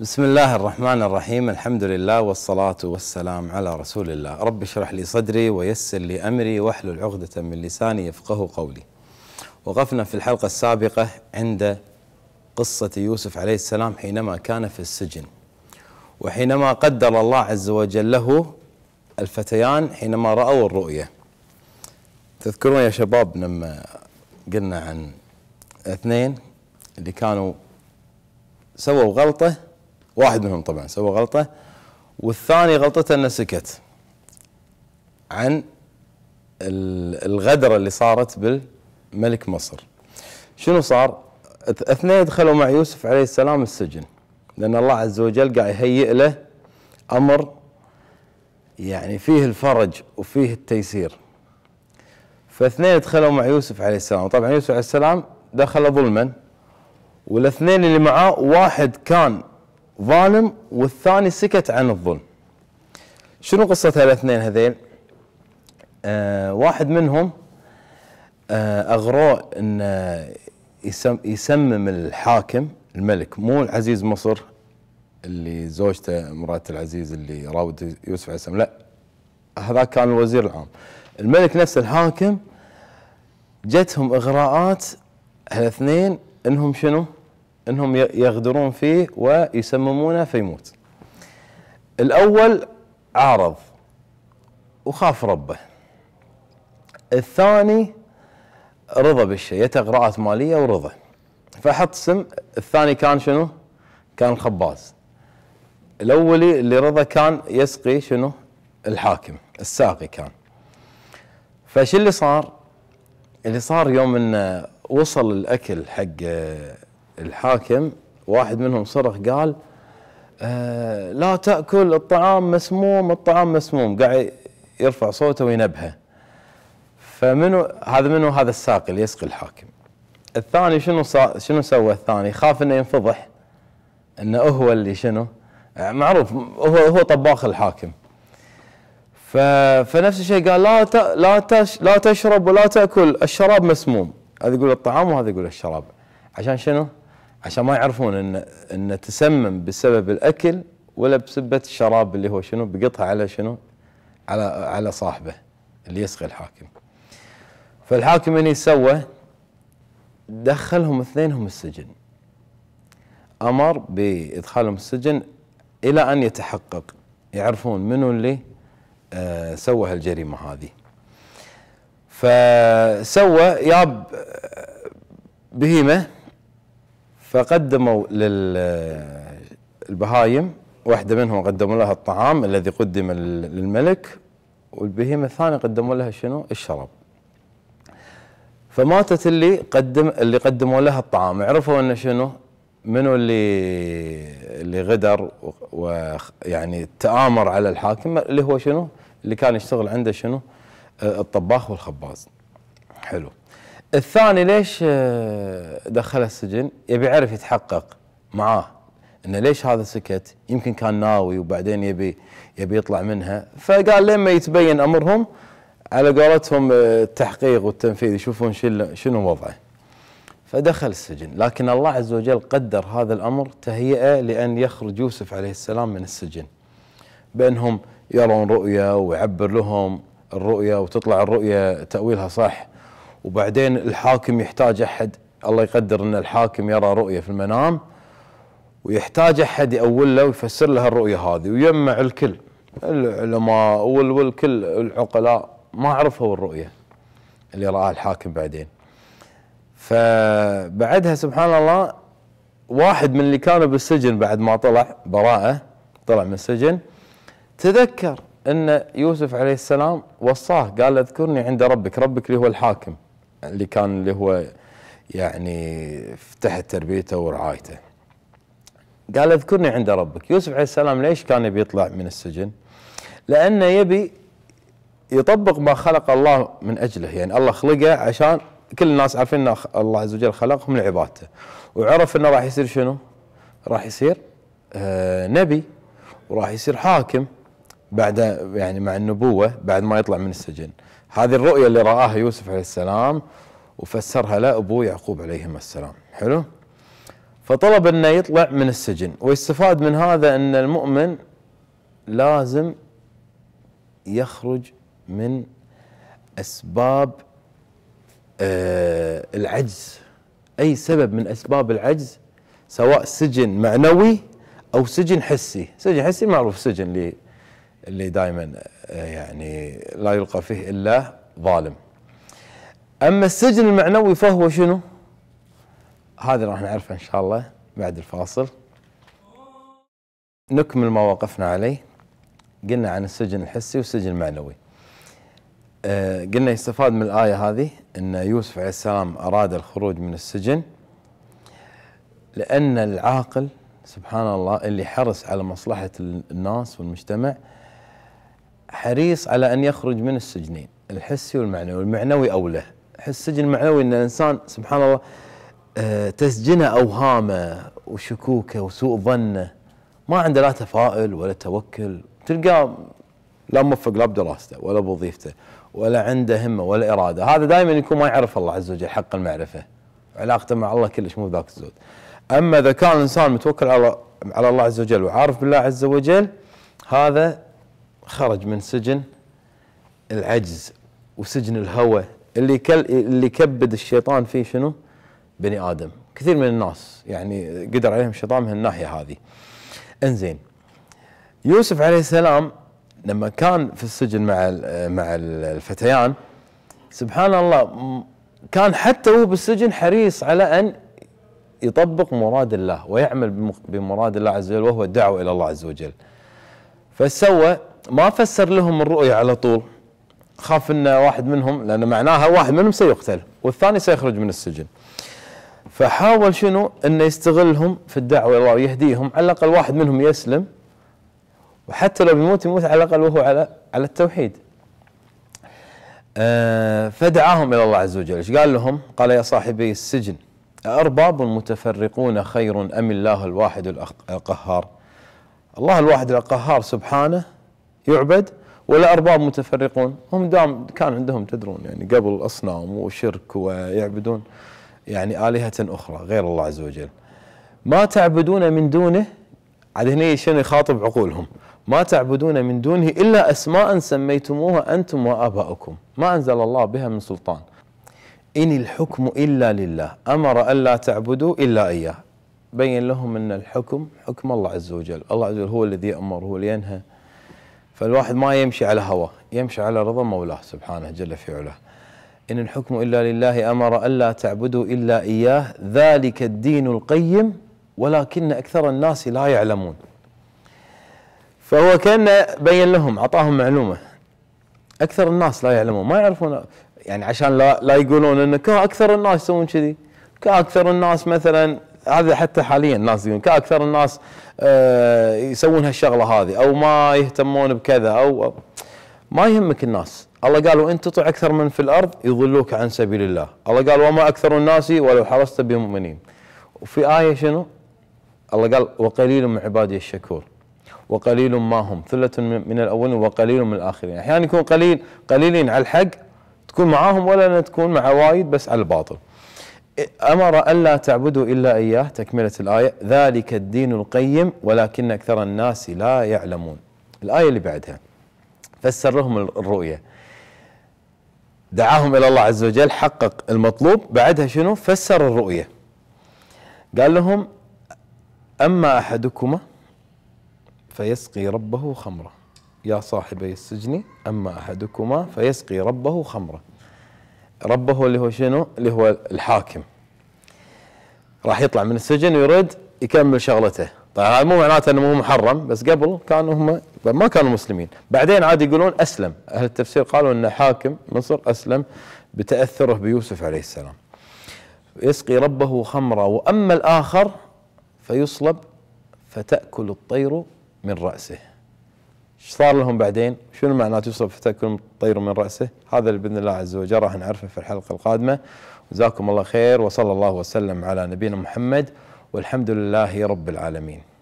بسم الله الرحمن الرحيم الحمد لله والصلاة والسلام على رسول الله رب اشرح لي صدري ويسر لي أمري واحلل عقدة من لساني يفقه قولي وقفنا في الحلقة السابقة عند قصة يوسف عليه السلام حينما كان في السجن وحينما قدر الله عز وجل له الفتيان حينما رأوا الرؤية تذكرون يا شباب لما قلنا عن اثنين اللي كانوا سووا غلطه واحد منهم طبعا سوى غلطه والثاني غلطته انه سكت عن الغدره اللي صارت بالملك مصر شنو صار؟ اثنين دخلوا مع يوسف عليه السلام السجن لان الله عز وجل قاعد يهيئ له امر يعني فيه الفرج وفيه التيسير فاثنين دخلوا مع يوسف عليه السلام طبعا يوسف عليه السلام دخل ظلما والاثنين اللي معاه واحد كان ظالم والثاني سكت عن الظلم شنو قصة هالاثنين هذيل آه واحد منهم آه اغروه ان يسم يسمم الحاكم الملك مو العزيز مصر اللي زوجته امراه العزيز اللي راود يوسف عليه السلام لا هذا كان الوزير العام الملك نفسه الحاكم جتهم اغراءات هالاثنين انهم شنو؟ انهم يغدرون فيه ويسممونه فيموت. الاول عارض وخاف ربه. الثاني رضى بالشيء يتغراءات ماليه ورضى. فحط سم الثاني كان شنو؟ كان خباز. الاولي اللي رضى كان يسقي شنو؟ الحاكم الساقي كان. فش اللي صار؟ اللي صار يوم انه وصل الاكل حق الحاكم واحد منهم صرخ قال آه لا تاكل الطعام مسموم الطعام مسموم قاعد يرفع صوته وينبهه فمنو هذا منو هذا الساقي اللي يسقي الحاكم الثاني شنو صا شنو سوى الثاني خاف انه ينفضح انه هو اللي شنو آه، معروف هو هو طباخ الحاكم ف... فنفس الشيء قال لا ت... لا تش... لا تشرب ولا تاكل الشراب مسموم هذا يقول الطعام وهذا يقول الشراب عشان شنو؟ عشان ما يعرفون ان ان تسمم بسبب الاكل ولا بسبه الشراب اللي هو شنو بقطها على شنو على على صاحبه اللي يسقي الحاكم فالحاكم اللي سوى دخلهم اثنينهم السجن امر بادخالهم السجن الى ان يتحقق يعرفون منو اللي آه سوى هالجريمه هذه فسوى ياب آه، بهيمه فقدموا للبهايم واحدة منهم قدموا لها الطعام الذي قدم للملك والبهيمة الثانية قدموا لها شنو الشراب فماتت اللي قدم اللي قدموا لها الطعام عرفوا ان شنو منو اللي اللي غدر ويعني تآمر على الحاكم اللي هو شنو اللي كان يشتغل عنده شنو الطباخ والخباز حلو الثاني ليش آه، دخله السجن؟ يبي يعرف يتحقق معاه انه ليش هذا سكت؟ يمكن كان ناوي وبعدين يبي يبي يطلع منها، فقال لما يتبين امرهم على قولتهم آه، التحقيق والتنفيذ يشوفون شنو وضعه. فدخل السجن، لكن الله عز وجل قدر هذا الامر تهيئه لان يخرج يوسف عليه السلام من السجن. بانهم يرون رؤيا ويعبر لهم الرؤيا وتطلع الرؤيا تاويلها صح. وبعدين الحاكم يحتاج احد الله يقدر ان الحاكم يرى رؤيه في المنام ويحتاج احد يأول له ويفسر له الرؤيه هذه ويجمع الكل العلماء والكل العقلاء ما عرفوا الرؤيه اللي راها الحاكم بعدين فبعدها سبحان الله واحد من اللي كانوا بالسجن بعد ما طلع براءه طلع من السجن تذكر ان يوسف عليه السلام وصاه قال اذكرني عند ربك ربك اللي هو الحاكم اللي كان اللي هو يعني تحت تربيته ورعايته قال اذكرني عند ربك يوسف عليه السلام ليش كان يبي يطلع من السجن لأنه يبي يطبق ما خلق الله من أجله يعني الله خلقه عشان كل الناس عارفين أن الله عز وجل خلقهم لعبادته وعرف أنه راح يصير شنو راح يصير آه نبي وراح يصير حاكم بعد يعني مع النبوة بعد ما يطلع من السجن هذه الرؤية اللي رآها يوسف عليه السلام وفسرها له أبوه يعقوب عليهما السلام حلو فطلب أنه يطلع من السجن ويستفاد من هذا أن المؤمن لازم يخرج من أسباب آه العجز أي سبب من أسباب العجز سواء سجن معنوي أو سجن حسي سجن حسي معروف سجن اللي دائما آه، يعني لا يلقى فيه الا ظالم. اما السجن المعنوي فهو شنو؟ هذا راح نعرفه ان شاء الله بعد الفاصل. نكمل ما وقفنا عليه. قلنا عن السجن الحسي والسجن المعنوي. آه، قلنا يستفاد من الايه هذه ان يوسف عليه السلام اراد الخروج من السجن لان العاقل سبحان الله اللي حرص على مصلحه الناس والمجتمع حريص على ان يخرج من السجنين الحسي والمعنوي، المعنوي اولى، السجن المعنوي ان الانسان سبحان الله آه، تسجنه اوهامه وشكوكه وسوء ظنه ما عنده لا تفاؤل ولا توكل، تلقاه لا موفق لا بدراسته ولا بوظيفته ولا عنده همه ولا اراده، هذا دائما يكون ما يعرف الله عز وجل حق المعرفه. علاقته مع الله كلش مو ذاك الزود. اما اذا كان الانسان متوكل على على الله عز وجل وعارف بالله عز وجل هذا خرج من سجن العجز وسجن الهوى اللي اللي كبد الشيطان فيه شنو؟ بني ادم، كثير من الناس يعني قدر عليهم الشيطان من الناحيه هذه. انزين يوسف عليه السلام لما كان في السجن مع مع الفتيان سبحان الله كان حتى هو بالسجن حريص على ان يطبق مراد الله ويعمل بمراد الله عز وجل وهو الدعوه الى الله عز وجل. فسوى ما فسر لهم الرؤية على طول خاف ان واحد منهم لان معناها واحد منهم سيقتل والثاني سيخرج من السجن فحاول شنو انه يستغلهم في الدعوه الله ويهديهم على الاقل واحد منهم يسلم وحتى لو بيموت يموت على الاقل وهو على على التوحيد آه فدعاهم الى الله عز وجل ايش قال لهم قال يا صاحبي السجن أأرباب متفرقون خير أم الله الواحد القهار الله الواحد القهار سبحانه يعبد ولا ارباب متفرقون هم دام كان عندهم تدرون يعني قبل اصنام وشرك ويعبدون يعني الهه اخرى غير الله عز وجل ما تعبدون من دونه عاد هنا شنو يخاطب عقولهم ما تعبدون من دونه الا اسماء سميتموها انتم واباؤكم ما انزل الله بها من سلطان ان الحكم الا لله امر الا تعبدوا الا اياه بين لهم ان الحكم حكم الله عز وجل، الله عز وجل هو الذي يامر هو اللي ينهى فالواحد ما يمشي على هواه، يمشي على رضا مولاه سبحانه جل في علاه. ان الحكم الا لله امر الا تعبدوا الا اياه ذلك الدين القيم ولكن اكثر الناس لا يعلمون. فهو كان بين لهم اعطاهم معلومه اكثر الناس لا يعلمون ما يعرفون يعني عشان لا لا يقولون انه اكثر الناس يسوون كذي كاكثر الناس مثلا هذا حتى حاليا الناس يقولون كاكثر الناس آه، يسوون هالشغله هذه او ما يهتمون بكذا او ما يهمك الناس الله قال وان تطع اكثر من في الارض يضلوك عن سبيل الله الله قال وما اكثر الناس ولو حرصت بمؤمنين وفي ايه شنو الله قال وقليل من عبادي الشكور وقليل ما هم ثلة من الأولين وقليل من الآخرين أحيانا يكون قليل قليلين على الحق تكون معاهم ولا تكون مع وايد بس على الباطل أمر ألا تعبدوا إلا إياه تكملة الآية ذلك الدين القيم ولكن أكثر الناس لا يعلمون الآية اللي بعدها فسرهم الرؤية دعاهم إلى الله عز وجل حقق المطلوب بعدها شنو فسر الرؤية قال لهم أما أحدكما فيسقي ربه خمرة يا صاحبي السجن أما أحدكما فيسقي ربه خمرة ربه اللي هو شنو؟ اللي هو الحاكم راح يطلع من السجن ويرد يكمل شغلته طبعا هذا مو معناته انه مو محرم بس قبل كانوا هم ما كانوا مسلمين بعدين عاد يقولون اسلم اهل التفسير قالوا ان حاكم مصر اسلم بتاثره بيوسف عليه السلام يسقي ربه خمرا واما الاخر فيصلب فتاكل الطير من راسه ايش صار لهم بعدين؟ شنو معناته يصب فتى كل طير من راسه؟ هذا اللي باذن الله عز وجل راح نعرفه في الحلقه القادمه جزاكم الله خير وصلى الله وسلم على نبينا محمد والحمد لله رب العالمين.